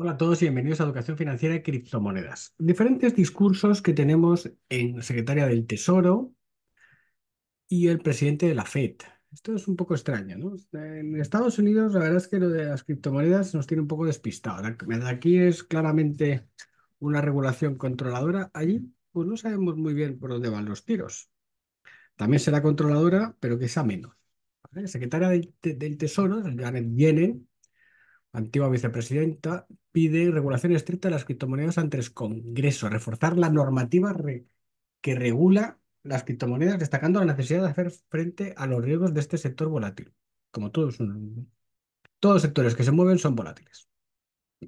Hola a todos y bienvenidos a Educación Financiera y Criptomonedas. Diferentes discursos que tenemos en la Secretaria del Tesoro y el presidente de la FED. Esto es un poco extraño, ¿no? En Estados Unidos la verdad es que lo de las criptomonedas nos tiene un poco despistado. Aquí es claramente una regulación controladora. Allí pues no sabemos muy bien por dónde van los tiros. También será controladora, pero que sea menos. La secretaria del, Tesoro, Janet vienen antigua vicepresidenta, pide regulación estricta de las criptomonedas ante el Congreso, reforzar la normativa que regula las criptomonedas, destacando la necesidad de hacer frente a los riesgos de este sector volátil. Como todos, mm, todos los sectores que se mueven son volátiles.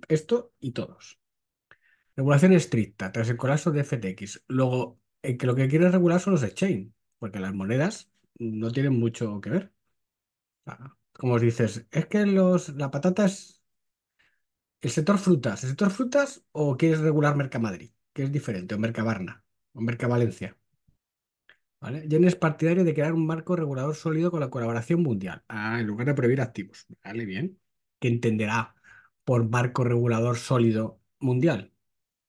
Esto y todos. Regulación estricta tras el colapso de FTX. Luego, en eh, que lo que quiere regular son los exchange, porque las monedas mm, no tienen mucho que ver. Ah, como os dices, es que los, la patata es el sector frutas. ¿El sector frutas o quieres regular Mercamadrid, que es diferente, o Mercabarna, o Mercavalencia? ¿Vale? Jen es partidario de crear un marco regulador sólido con la colaboración mundial. Ah, en lugar de prohibir activos. Vale, bien. ¿Qué entenderá por marco regulador sólido mundial?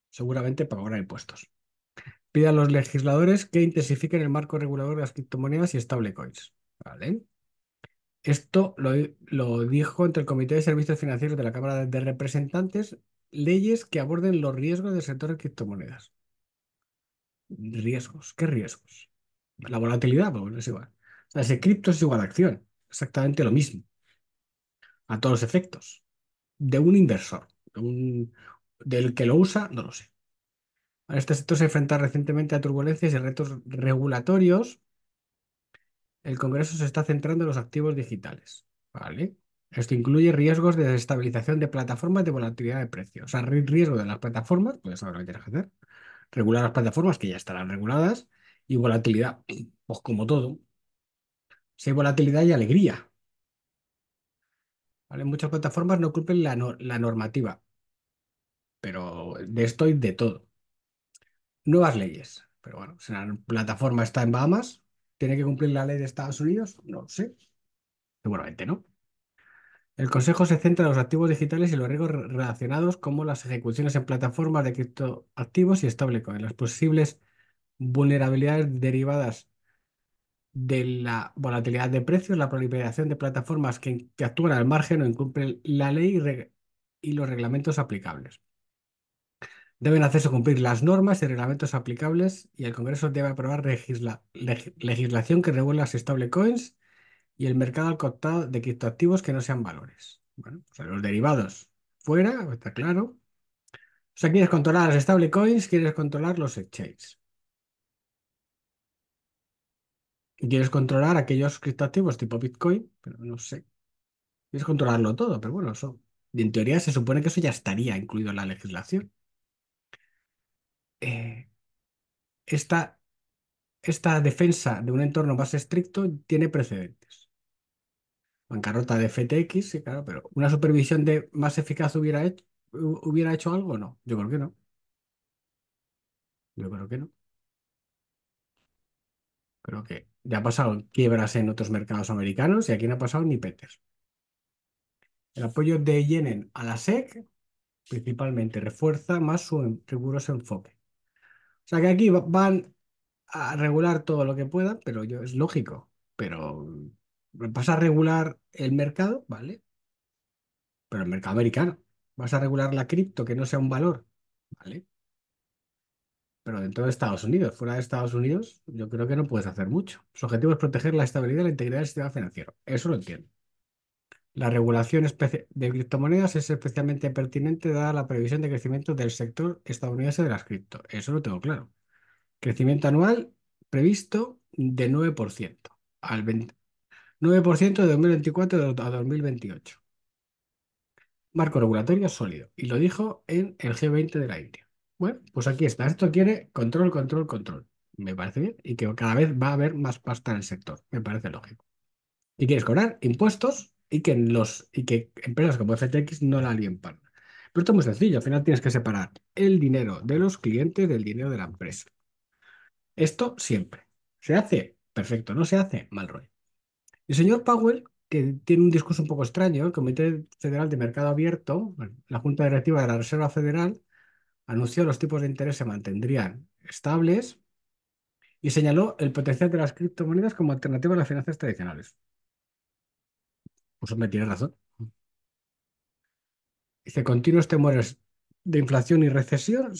Seguramente para cobrar impuestos. Pida a los legisladores que intensifiquen el marco regulador de las criptomonedas y stablecoins. ¿Vale? Esto lo, dijo entre el Comité de Servicios Financieros de la Cámara de Representantes leyes que aborden los riesgos del sector de criptomonedas. Riesgos, ¿qué riesgos? La volatilidad, pues es igual. O cripto es igual a acción, exactamente lo mismo, a todos los efectos, de un inversor, del que lo usa, no lo sé. Este sector se enfrenta recientemente a turbulencias y retos regulatorios el Congreso se está centrando en los activos digitales. ¿vale? Esto incluye riesgos de desestabilización de plataformas de volatilidad de precios. O sea, riesgo de las plataformas, pues eso lo que tienes que hacer. Regular las plataformas que ya estarán reguladas y volatilidad, pues como todo. Si hay volatilidad y alegría. ¿Vale? Muchas plataformas no cumplen la, la normativa, pero de esto y de todo. Nuevas leyes, pero bueno, si la plataforma está en Bahamas, ¿Tiene que cumplir la ley de Estados Unidos? No sé. Seguramente no. El consejo se centra en los activos digitales y los riesgos relacionados como las ejecuciones en plataformas de criptoactivos y con las posibles vulnerabilidades derivadas de la volatilidad de precios, la proliferación de plataformas que, actúan al margen o incumplen la ley y los reglamentos aplicables. Deben hacerse cumplir las normas y reglamentos aplicables y el Congreso debe aprobar legislación que regule las stablecoins y el mercado al de criptoactivos que no sean valores. Bueno, o sea, los derivados fuera, está claro. O sea, quieres controlar las stablecoins, quieres controlar los exchanges. Y quieres controlar aquellos criptoactivos tipo Bitcoin, pero no sé. Quieres controlarlo todo, pero bueno, eso, en teoría se supone que eso ya estaría incluido en la legislación. Eh, esta, esta defensa de un entorno más estricto tiene precedentes. Bancarrota de FTX, sí, claro, pero ¿una supervisión más eficaz hubiera hecho, hubiera hecho algo no? Yo creo que no. Yo creo que no. Creo que ya ha pasado quiebras en otros mercados americanos y aquí no ha pasado ni Peters. El apoyo de Yenen a la SEC principalmente refuerza más su riguroso enfoque sea que aquí van a regular todo lo que puedan, pero yo, es lógico. Pero vas a regular el mercado, ¿vale? Pero el mercado americano. Vas a regular la cripto que no sea un valor, ¿vale? Pero dentro de Estados Unidos, fuera de Estados Unidos, yo creo que no puedes hacer mucho. Su objetivo es proteger la estabilidad y la integridad del sistema financiero. Eso lo entiendo. La regulación de criptomonedas es especialmente pertinente dada la previsión de crecimiento del sector estadounidense de las cripto. Eso lo tengo claro. Crecimiento anual previsto de 9% al 9% de 2024 a 2028. Marco regulatorio sólido. Y lo dijo en el G20 de la India. Bueno, pues aquí está. Esto quiere control, control, control. Me parece bien. Y que cada vez va a haber más pasta en el sector. Me parece lógico. ¿Y quieres cobrar impuestos? y que, los, y que empresas como FTX no la liempan. Pero esto es muy sencillo, al final tienes que separar el dinero de los clientes del dinero de la empresa. Esto siempre. ¿Se hace? Perfecto, no se hace, mal rollo. El señor Powell, que tiene un discurso un poco extraño, el Comité Federal de Mercado Abierto, la Junta Directiva de la Reserva Federal, anunció los tipos de interés se mantendrían estables y señaló el potencial de las criptomonedas como alternativa a las finanzas tradicionales pues hombre, tiene razón. Dice, continuos temores de inflación y recesión,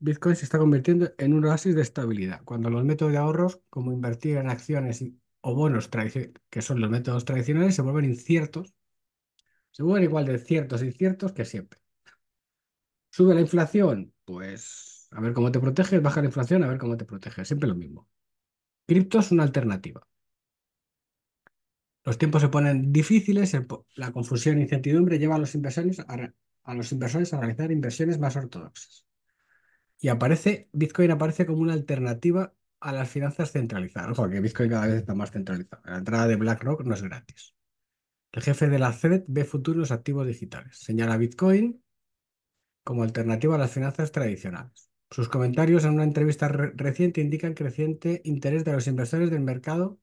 Bitcoin se está convirtiendo en un oasis de estabilidad. Cuando los métodos de ahorros, como invertir en acciones o bonos, que son los métodos tradicionales, se vuelven inciertos, se vuelven igual de ciertos e inciertos que siempre. Sube la inflación, pues a ver cómo te protege. baja la inflación, a ver cómo te protege. siempre lo mismo. Cripto es una alternativa. Los tiempos se ponen difíciles, la confusión e incertidumbre lleva a los, inversores a, realizar inversiones más ortodoxas. Y aparece, Bitcoin aparece como una alternativa a las finanzas centralizadas. porque Bitcoin cada vez está más centralizado. La entrada de BlackRock no es gratis. El jefe de la CED ve futuros activos digitales. Señala Bitcoin como alternativa a las finanzas tradicionales. Sus comentarios en una entrevista reciente indican creciente interés de los inversores del mercado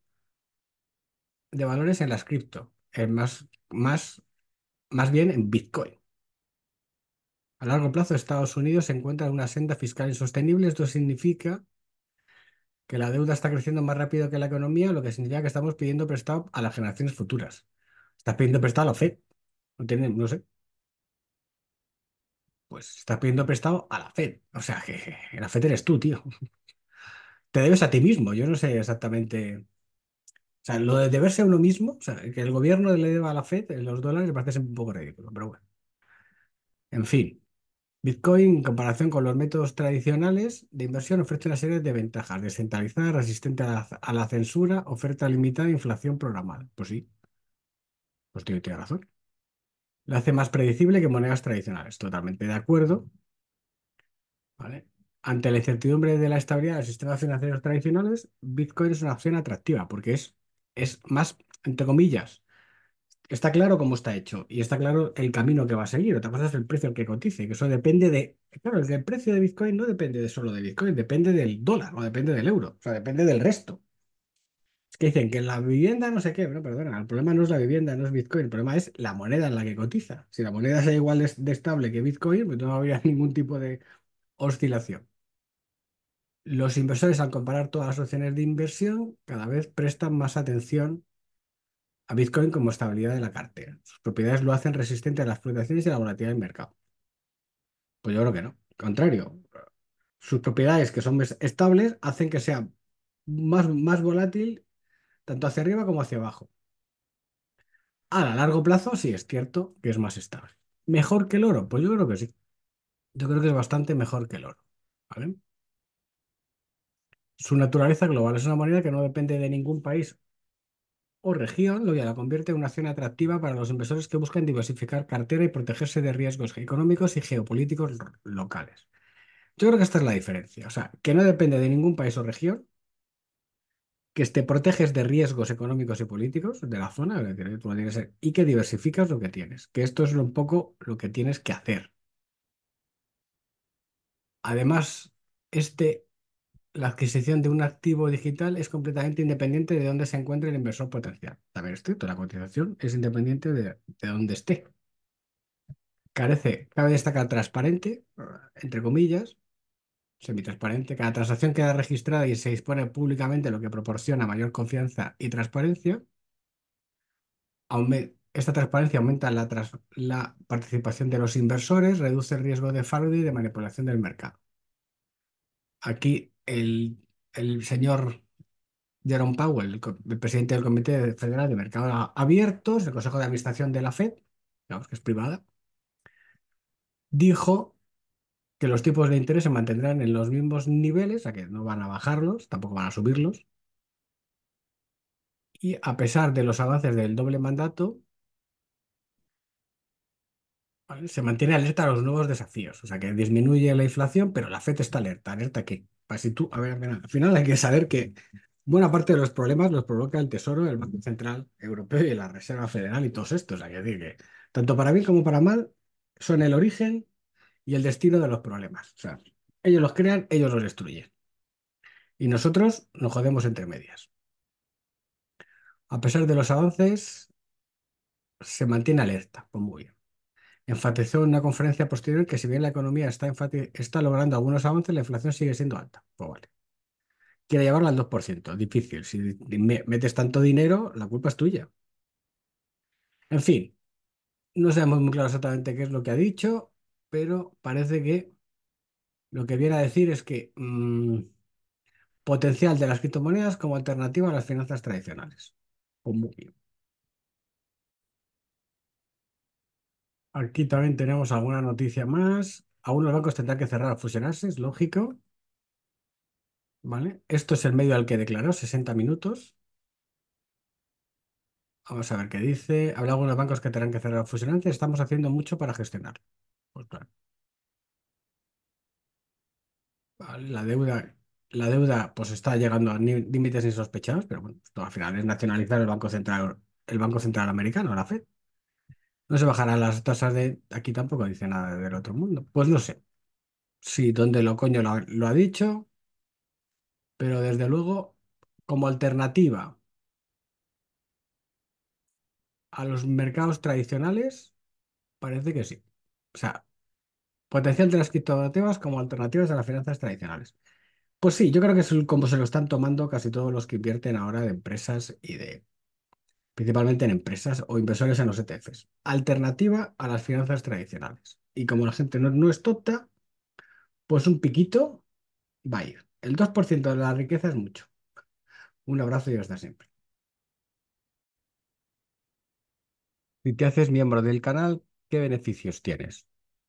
de valores en las cripto, es más, más, más bien en Bitcoin. A largo plazo, Estados Unidos se encuentra en una senda fiscal insostenible. Esto significa que la deuda está creciendo más rápido que la economía, lo que significa que estamos pidiendo prestado a las generaciones futuras. Estás pidiendo prestado a la FED. No, tiene, no sé. Pues estás pidiendo prestado a la FED. O sea, que la FED eres tú, tío. Te debes a ti mismo. Yo no sé exactamente o sea, lo de deberse a uno mismo, o sea, que el gobierno le deba a la Fed eh, los dólares me parece un poco ridículo, pero bueno. En fin, Bitcoin, en comparación con los métodos tradicionales de inversión, ofrece una serie de ventajas: descentralizada, resistente a la, censura, oferta limitada, inflación programada. Pues sí, pues tiene, razón. La hace más predecible que monedas tradicionales, totalmente de acuerdo. Ante la incertidumbre de la estabilidad del los sistemas financieros tradicionales, Bitcoin es una opción atractiva porque es es más, entre comillas, está claro cómo está hecho y está claro el camino que va a seguir. Otra cosa es el precio al que cotice, que eso depende de. Claro, el precio de Bitcoin no depende de solo de Bitcoin, depende del dólar, o depende del euro, o sea, depende del resto. Es que dicen que la vivienda no sé qué, pero perdona, el problema no es la vivienda, no es Bitcoin, el problema es la moneda en la que cotiza. Si la moneda sea igual de estable que Bitcoin, pues no habría ningún tipo de oscilación. Los inversores, al comparar todas las opciones de inversión, cada vez prestan más atención a Bitcoin como estabilidad de la cartera. Sus propiedades lo hacen resistente a las fluctuaciones y a la volatilidad del mercado. Pues yo creo que no. Al contrario, sus propiedades que son estables hacen que sea más, más volátil tanto hacia arriba como hacia abajo. A largo plazo sí es cierto que es más estable. ¿Mejor que el oro? Pues yo creo que sí. Yo creo que es bastante mejor que el oro. ¿Vale? su naturaleza global es una moneda que no depende de ningún país o región, lo que la convierte en una acción atractiva para los inversores que buscan diversificar cartera y protegerse de riesgos económicos y geopolíticos locales. Yo creo que esta es la diferencia, o sea, que no depende de ningún país o región, que te proteges de riesgos económicos y políticos de la zona que tienes y que diversificas lo que tienes, que esto es un poco lo que tienes que hacer. Además, este la adquisición de un activo digital es completamente independiente de dónde se encuentre el inversor potencial. También esto la cotización es independiente de, dónde esté. Carece, cabe destacar transparente, entre comillas, semitransparente. Cada transacción queda registrada y se dispone públicamente, lo que proporciona mayor confianza y transparencia. esta transparencia aumenta la, la participación de los inversores, reduce el riesgo de fraude y de manipulación del mercado. Aquí el, señor Jerome Powell, el, presidente del Comité Federal de Mercados Abiertos, el Consejo de Administración de la Fed, digamos que es privada, dijo que los tipos de interés se mantendrán en los mismos niveles, o sea que no van a bajarlos, tampoco van a subirlos. Y a pesar de los avances del doble mandato, se mantiene alerta a los nuevos desafíos. O sea que disminuye la inflación, pero la FED está alerta. ¿Alerta que si tú, a ver, al final hay que saber que buena parte de los problemas los provoca el Tesoro, el Banco Central Europeo y la Reserva Federal y todos estos. decir que tanto para bien como para mal son el origen y el destino de los problemas. ellos los crean, ellos los destruyen. Y nosotros nos jodemos entre medias. A pesar de los avances, se mantiene alerta, pues muy bien. Enfatizó en una conferencia posterior que si bien la economía está, está logrando algunos avances, la inflación sigue siendo alta. Pues vale. Quiere llevarla al 2%, difícil. Si metes tanto dinero, la culpa es tuya. En fin, no sabemos muy claro exactamente qué es lo que ha dicho, pero parece que lo que viene a decir es que mm, potencial de las criptomonedas como alternativa a las finanzas tradicionales. Pues muy bien. Aquí también tenemos alguna noticia más. Algunos bancos tendrán que cerrar o fusionarse, es lógico. ¿Vale? Esto es el medio al que declaró, 60 minutos. Vamos a ver qué dice. Habrá algunos bancos que tendrán que cerrar o fusionarse. Estamos haciendo mucho para gestionar. Pues la deuda, la deuda pues está llegando a límites insospechados, pero bueno, al final es nacionalizar el Banco Central, el Banco Central Americano, la FED no se bajarán las tasas de... Aquí tampoco dice nada del otro mundo. Pues no sé. Sí, donde lo coño lo ha, lo ha dicho, pero desde luego, como alternativa a los mercados tradicionales, parece que sí. O sea, potencial de las criptomonedas como alternativas a las finanzas tradicionales. Pues sí, yo creo que es como se lo están tomando casi todos los que invierten ahora de empresas y de principalmente en empresas o inversores en los ETFs, alternativa a las finanzas tradicionales. Y como la gente no, es tonta, pues un piquito va a ir. El 2% de la riqueza es mucho. Un abrazo y hasta siempre. Si te haces miembro del canal, ¿qué beneficios tienes?